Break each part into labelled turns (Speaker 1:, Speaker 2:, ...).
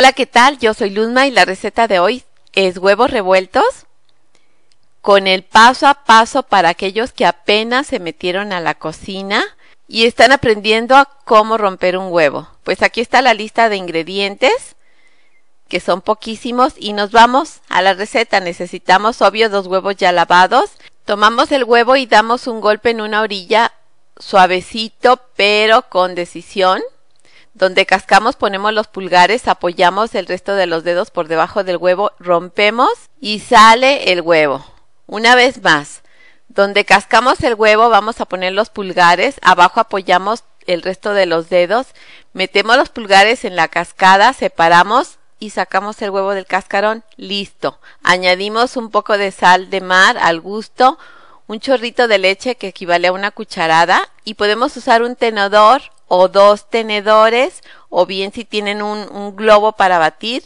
Speaker 1: Hola, ¿qué tal? Yo soy Luzma y la receta de hoy es huevos revueltos con el paso a paso para aquellos que apenas se metieron a la cocina y están aprendiendo a cómo romper un huevo. Pues aquí está la lista de ingredientes que son poquísimos y nos vamos a la receta. Necesitamos obvio dos huevos ya lavados. Tomamos el huevo y damos un golpe en una orilla suavecito pero con decisión donde cascamos, ponemos los pulgares, apoyamos el resto de los dedos por debajo del huevo, rompemos y sale el huevo. Una vez más, donde cascamos el huevo vamos a poner los pulgares, abajo apoyamos el resto de los dedos, metemos los pulgares en la cascada, separamos y sacamos el huevo del cascarón. Listo. Añadimos un poco de sal de mar al gusto, un chorrito de leche que equivale a una cucharada y podemos usar un tenedor o dos tenedores o bien si tienen un, globo para batir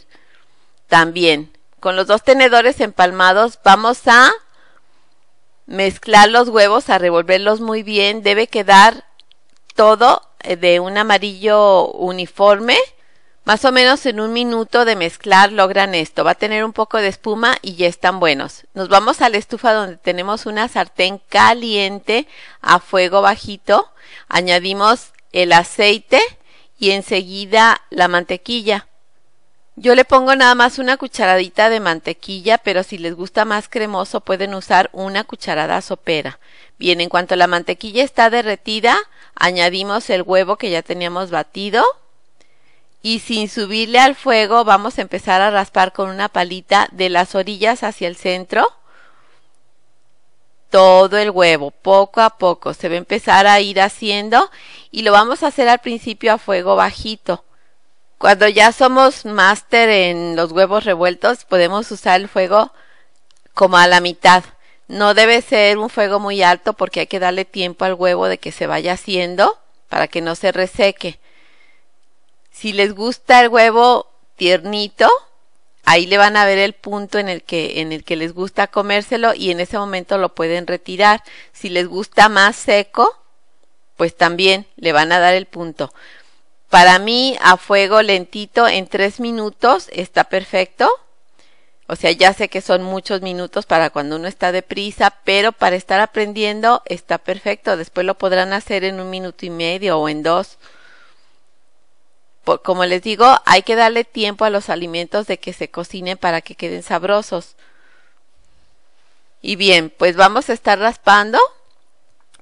Speaker 1: también. Con los dos tenedores empalmados vamos a mezclar los huevos, a revolverlos muy bien. Debe quedar todo eh, de un amarillo uniforme. Más o menos en un minuto de mezclar logran esto. Va a tener un poco de espuma y ya están buenos. Nos vamos a la estufa donde tenemos una sartén caliente a fuego bajito. Añadimos el aceite y enseguida la mantequilla. Yo le pongo nada más una cucharadita de mantequilla, pero si les gusta más cremoso pueden usar una cucharada sopera. Bien, en cuanto la mantequilla está derretida, añadimos el huevo que ya teníamos batido y sin subirle al fuego vamos a empezar a raspar con una palita de las orillas hacia el centro todo el huevo, poco a poco. Se va a empezar a ir haciendo y lo vamos a hacer al principio a fuego bajito. Cuando ya somos máster en los huevos revueltos, podemos usar el fuego como a la mitad. No debe ser un fuego muy alto porque hay que darle tiempo al huevo de que se vaya haciendo para que no se reseque. Si les gusta el huevo tiernito, ahí le van a ver el punto en el que en el que les gusta comérselo y en ese momento lo pueden retirar. Si les gusta más seco, pues también le van a dar el punto. Para mí a fuego lentito en tres minutos está perfecto. O sea, ya sé que son muchos minutos para cuando uno está deprisa, pero para estar aprendiendo está perfecto. Después lo podrán hacer en un minuto y medio o en dos como les digo, hay que darle tiempo a los alimentos de que se cocinen para que queden sabrosos. Y bien, pues vamos a estar raspando,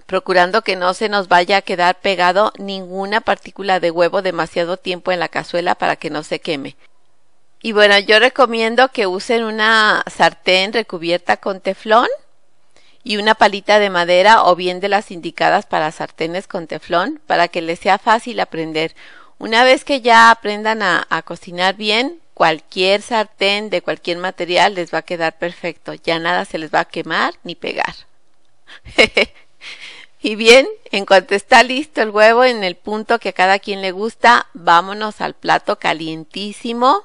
Speaker 1: procurando que no se nos vaya a quedar pegado ninguna partícula de huevo demasiado tiempo en la cazuela para que no se queme. Y bueno, yo recomiendo que usen una sartén recubierta con teflón y una palita de madera o bien de las indicadas para sartenes con teflón para que les sea fácil aprender. Una vez que ya aprendan a, cocinar bien, cualquier sartén de cualquier material les va a quedar perfecto, ya nada se les va a quemar ni pegar. y bien, en cuanto está listo el huevo en el punto que a cada quien le gusta, vámonos al plato calientísimo.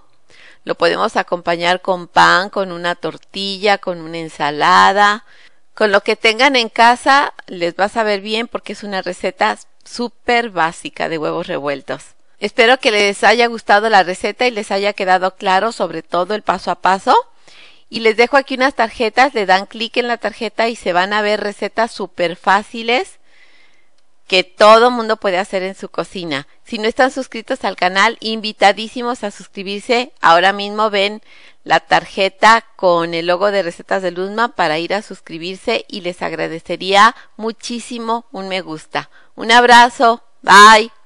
Speaker 1: Lo podemos acompañar con pan, con una tortilla, con una ensalada, con lo que tengan en casa les va a saber bien porque es una receta súper básica de huevos revueltos. Espero que les haya gustado la receta y les haya quedado claro sobre todo el paso a paso. Y les dejo aquí unas tarjetas, le dan clic en la tarjeta y se van a ver recetas súper fáciles que todo mundo puede hacer en su cocina. Si no están suscritos al canal, invitadísimos a suscribirse. Ahora mismo ven la tarjeta con el logo de recetas de Luzma para ir a suscribirse y les agradecería muchísimo un me gusta. Un abrazo. Bye.